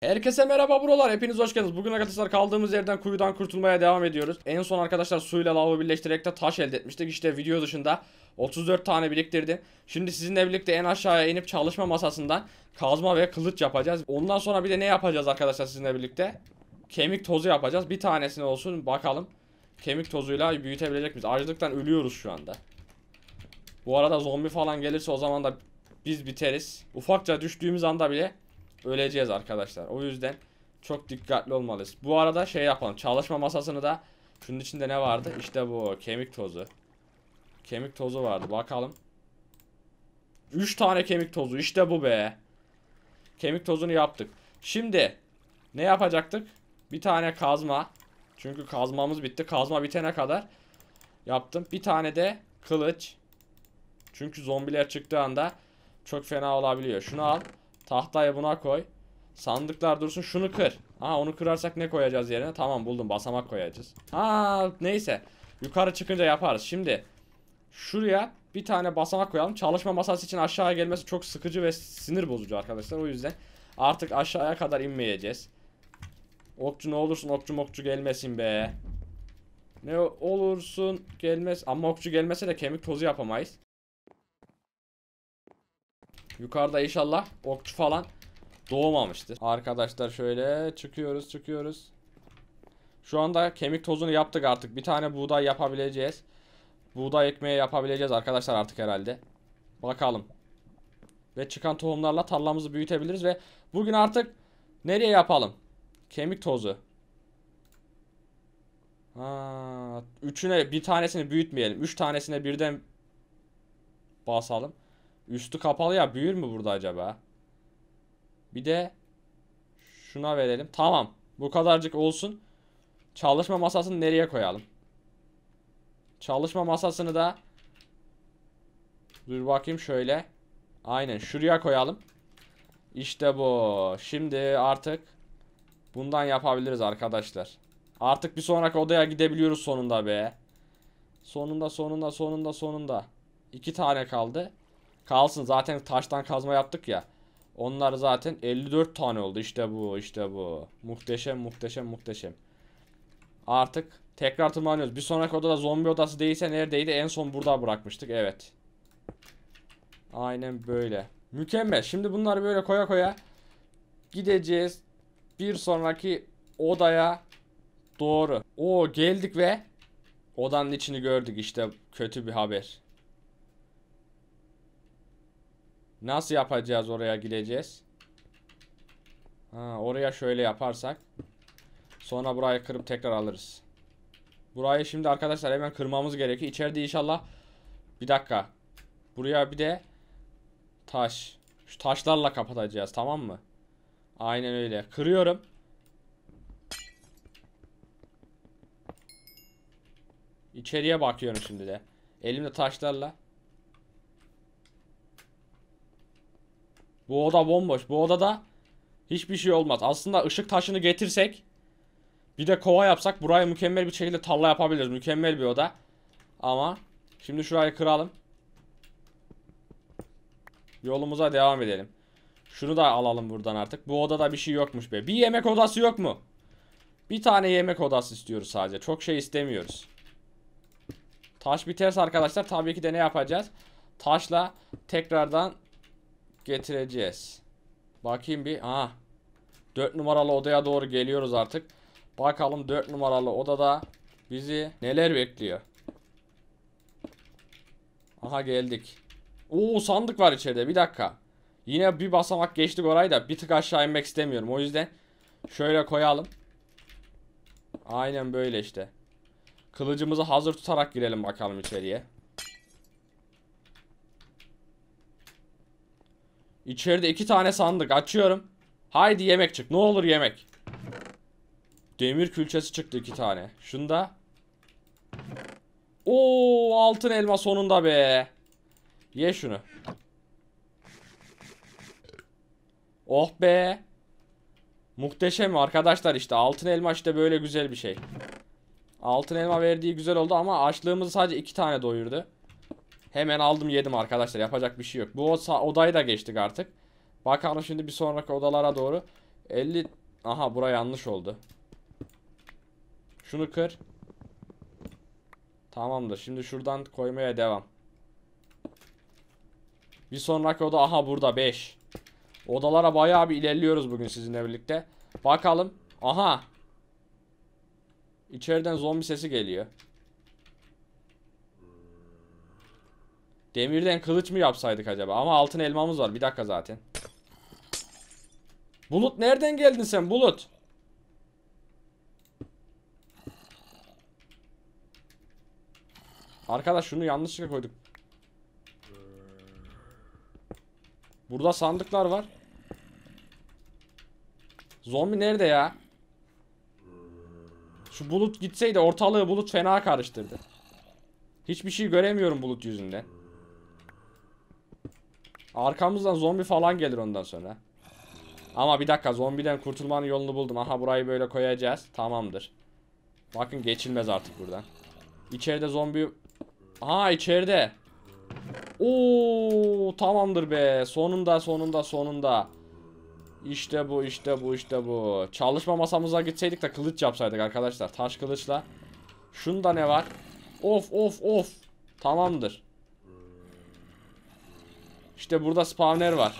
Herkese merhaba buralar hepiniz hoş geldiniz. Bugün arkadaşlar kaldığımız yerden kuyudan kurtulmaya devam ediyoruz. En son arkadaşlar suyla lavı birleştirerek de taş elde etmiştik. İşte video dışında 34 tane biriktirdim. Şimdi sizinle birlikte en aşağıya inip çalışma masasından kazma ve kılıç yapacağız. Ondan sonra bir de ne yapacağız arkadaşlar sizinle birlikte? Kemik tozu yapacağız. Bir tanesini olsun bakalım. Kemik tozuyla büyütebilecek miyiz? Acılıktan ölüyoruz şu anda. Bu arada zombi falan gelirse o zaman da biz biteriz. Ufakça düştüğümüz anda bile öleceğiz arkadaşlar. O yüzden çok dikkatli olmalıyız. Bu arada şey yapalım. Çalışma masasını da şunun içinde ne vardı? İşte bu kemik tozu. Kemik tozu vardı. Bakalım. 3 tane kemik tozu. İşte bu be. Kemik tozunu yaptık. Şimdi ne yapacaktık? Bir tane kazma. Çünkü kazmamız bitti. Kazma bitene kadar yaptım. Bir tane de kılıç. Çünkü zombiler çıktığı anda çok fena olabiliyor. Şunu al. Tahtayı buna koy. Sandıklar dursun şunu kır. Ha onu kırarsak ne koyacağız yerine? Tamam buldum basamak koyacağız. Ha neyse. Yukarı çıkınca yaparız. Şimdi şuraya bir tane basamak koyalım. Çalışma masası için aşağıya gelmesi çok sıkıcı ve sinir bozucu arkadaşlar. O yüzden artık aşağıya kadar inmeyeceğiz. Okçu ne olursun okçu mokçu gelmesin be. Ne olursun gelmez. Ama okçu gelmese de kemik tozu yapamayız. Yukarıda inşallah okçu falan doğmamıştır. Arkadaşlar şöyle çıkıyoruz çıkıyoruz. Şu anda kemik tozunu yaptık artık. Bir tane buğday yapabileceğiz. Buğday ekmeği yapabileceğiz arkadaşlar artık herhalde. Bakalım. Ve çıkan tohumlarla tarlamızı büyütebiliriz ve bugün artık nereye yapalım? Kemik tozu. Ha, üçüne bir tanesini büyütmeyelim. Üç tanesine birden basalım. Üstü kapalı ya. Büyür mü burada acaba? Bir de şuna verelim. Tamam. Bu kadarcık olsun. Çalışma masasını nereye koyalım? Çalışma masasını da Dur bakayım şöyle. Aynen şuraya koyalım. İşte bu. Şimdi artık bundan yapabiliriz arkadaşlar. Artık bir sonraki odaya gidebiliyoruz sonunda be. Sonunda sonunda sonunda sonunda. İki tane kaldı. Kalsın zaten taştan kazma yaptık ya. Onlar zaten 54 tane oldu. İşte bu işte bu. Muhteşem muhteşem muhteşem. Artık tekrar tırmanıyoruz. Bir sonraki odada zombi odası değilse neredeydi? En son burada bırakmıştık. Evet. Aynen böyle. Mükemmel. Şimdi bunları böyle koya koya gideceğiz. Bir sonraki odaya doğru. O geldik ve odanın içini gördük. İşte kötü bir haber. Nasıl yapacağız oraya gideceğiz? Ha, oraya şöyle yaparsak. Sonra burayı kırıp tekrar alırız. Burayı şimdi arkadaşlar hemen kırmamız gerekiyor. İçeride inşallah. Bir dakika. Buraya bir de taş. Şu taşlarla kapatacağız tamam mı? Aynen öyle. Kırıyorum. İçeriye bakıyorum şimdi de. Elimde taşlarla. Bu oda bomboş. Bu odada hiçbir şey olmaz. Aslında ışık taşını getirsek bir de kova yapsak burayı mükemmel bir şekilde tarla yapabiliriz. Mükemmel bir oda. Ama şimdi şurayı kıralım. Yolumuza devam edelim. Şunu da alalım buradan artık. Bu odada bir şey yokmuş be. Bir yemek odası yok mu? Bir tane yemek odası istiyoruz sadece. Çok şey istemiyoruz. Taş biterse arkadaşlar tabii ki de ne yapacağız? Taşla tekrardan getireceğiz. Bakayım bir. aha, 4 numaralı odaya doğru geliyoruz artık. Bakalım 4 numaralı odada bizi neler bekliyor. Aha geldik. Oo sandık var içeride bir dakika. Yine bir basamak geçtik orayı da bir tık aşağı inmek istemiyorum. O yüzden şöyle koyalım. Aynen böyle işte. Kılıcımızı hazır tutarak girelim bakalım içeriye. İçeride iki tane sandık açıyorum. Haydi yemek çık. Ne olur yemek. Demir külçesi çıktı iki tane. Şunda. Oo altın elma sonunda be. Ye şunu. Oh be. Muhteşem arkadaşlar işte altın elma işte böyle güzel bir şey. Altın elma verdiği güzel oldu ama açlığımızı sadece iki tane doyurdu. Hemen aldım yedim arkadaşlar. Yapacak bir şey yok. Bu odayı da geçtik artık. Bakalım şimdi bir sonraki odalara doğru. 50... Aha bura yanlış oldu. Şunu kır. Tamamdır. Şimdi şuradan koymaya devam. Bir sonraki oda aha burada 5. Odalara bayağı bir ilerliyoruz bugün sizinle birlikte. Bakalım. Aha. İçeriden zombi sesi geliyor. Demirden kılıç mı yapsaydık acaba? Ama altın elmamız var. Bir dakika zaten. Bulut nereden geldin sen Bulut? Arkadaş şunu yanlışlıkla koyduk. Burada sandıklar var. Zombi nerede ya? Şu bulut gitseydi ortalığı bulut fena karıştırdı. Hiçbir şey göremiyorum bulut yüzünden. Arkamızdan zombi falan gelir ondan sonra. Ama bir dakika zombiden kurtulmanın yolunu buldum. Aha burayı böyle koyacağız. Tamamdır. Bakın geçilmez artık buradan. İçeride zombi... Ha içeride. Oo tamamdır be. Sonunda sonunda sonunda. İşte bu işte bu işte bu. Çalışma masamıza gitseydik de kılıç yapsaydık arkadaşlar. Taş kılıçla. Şunda ne var? Of of of. Tamamdır. İşte burada spawner var.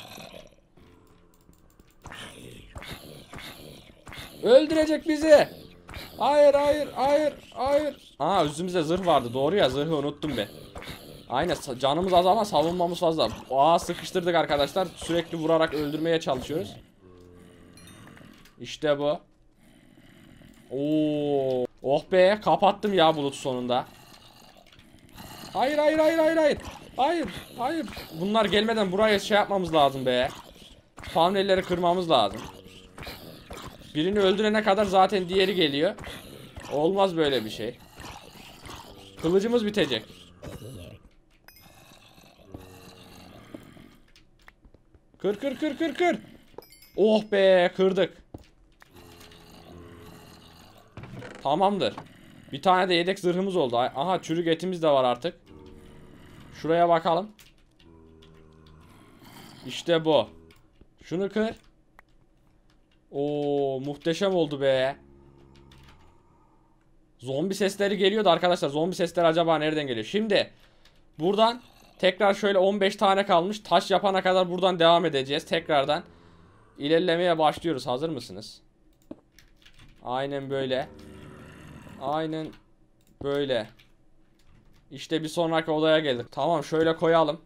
Öldürecek bizi. Hayır hayır hayır hayır. Aa üstümüzde zırh vardı doğru ya zırhı unuttum be. Aynen canımız az ama savunmamız fazla. Aa sıkıştırdık arkadaşlar. Sürekli vurarak öldürmeye çalışıyoruz. İşte bu. Oo. Oh be kapattım ya bulut sonunda. Hayır hayır hayır hayır hayır. Hayır, hayır. Bunlar gelmeden buraya şey yapmamız lazım be. Panelleri kırmamız lazım. Birini öldürene kadar zaten diğeri geliyor. Olmaz böyle bir şey. Kılıcımız bitecek. Kır kır kır kır kır. Oh be kırdık. Tamamdır. Bir tane de yedek zırhımız oldu. Aha çürük etimiz de var artık. Şuraya bakalım. İşte bu. Şunu kır. Oo muhteşem oldu be. Zombi sesleri geliyordu arkadaşlar. Zombi sesleri acaba nereden geliyor? Şimdi buradan tekrar şöyle 15 tane kalmış. Taş yapana kadar buradan devam edeceğiz. Tekrardan ilerlemeye başlıyoruz. Hazır mısınız? Aynen böyle. Aynen böyle. İşte bir sonraki odaya geldik. Tamam şöyle koyalım.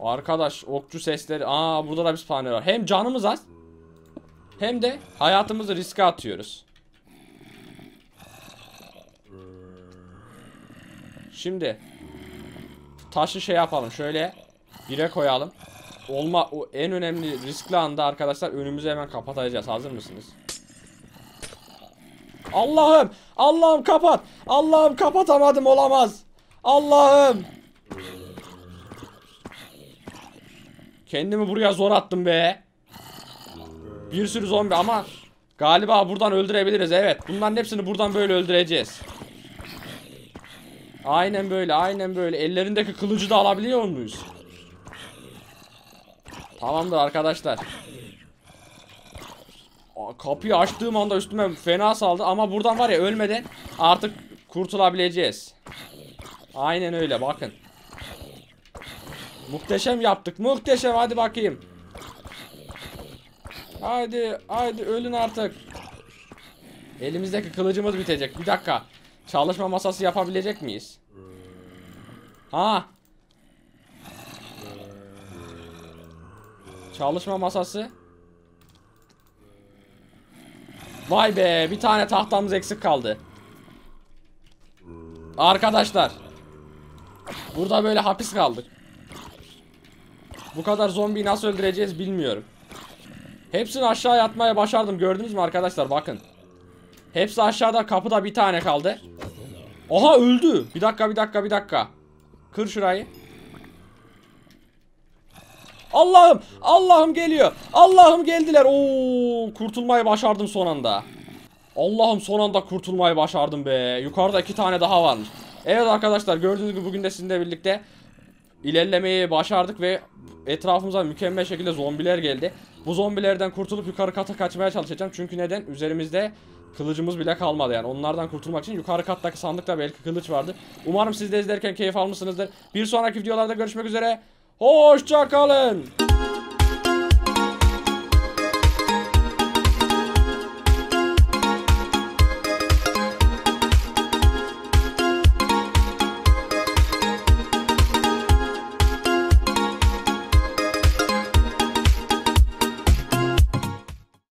Arkadaş okçu sesleri. Aa burada da bir spawner var. Hem canımız az. Hem de hayatımızı riske atıyoruz. Şimdi taşı şey yapalım. Şöyle bire koyalım. Olma o en önemli riskli anda arkadaşlar önümüzü hemen kapatacağız. Hazır mısınız? Allah'ım. Allah'ım kapat. Allah'ım kapatamadım olamaz. Allah'ım. Kendimi buraya zor attım be. Bir sürü zombi ama galiba buradan öldürebiliriz. Evet. Bunların hepsini buradan böyle öldüreceğiz. Aynen böyle. Aynen böyle. Ellerindeki kılıcı da alabiliyor muyuz? Tamamdır arkadaşlar. Kapıyı açtığım anda üstüme fena saldı ama buradan var ya ölmeden artık kurtulabileceğiz. Aynen öyle bakın. Muhteşem yaptık. Muhteşem hadi bakayım. Haydi haydi ölün artık. Elimizdeki kılıcımız bitecek. Bir dakika. Çalışma masası yapabilecek miyiz? Ha. Çalışma masası. Vay be bir tane tahtamız eksik kaldı. Arkadaşlar. Burada böyle hapis kaldık. Bu kadar zombiyi nasıl öldüreceğiz bilmiyorum. Hepsini aşağıya atmaya başardım gördünüz mü arkadaşlar bakın. Hepsi aşağıda kapıda bir tane kaldı. Oha öldü. Bir dakika bir dakika bir dakika. Kır şurayı. Allah'ım Allah'ım geliyor. Allah'ım geldiler. Oo kurtulmayı başardım son anda. Allah'ım son anda kurtulmayı başardım be. Yukarıda iki tane daha var. Evet arkadaşlar gördüğünüz gibi bugün de sizinle birlikte ilerlemeyi başardık ve etrafımıza mükemmel şekilde zombiler geldi. Bu zombilerden kurtulup yukarı kata kaçmaya çalışacağım. Çünkü neden? Üzerimizde kılıcımız bile kalmadı yani. Onlardan kurtulmak için yukarı kattaki sandıkta belki kılıç vardı. Umarım siz de izlerken keyif almışsınızdır. Bir sonraki videolarda görüşmek üzere. Hoşçakalın.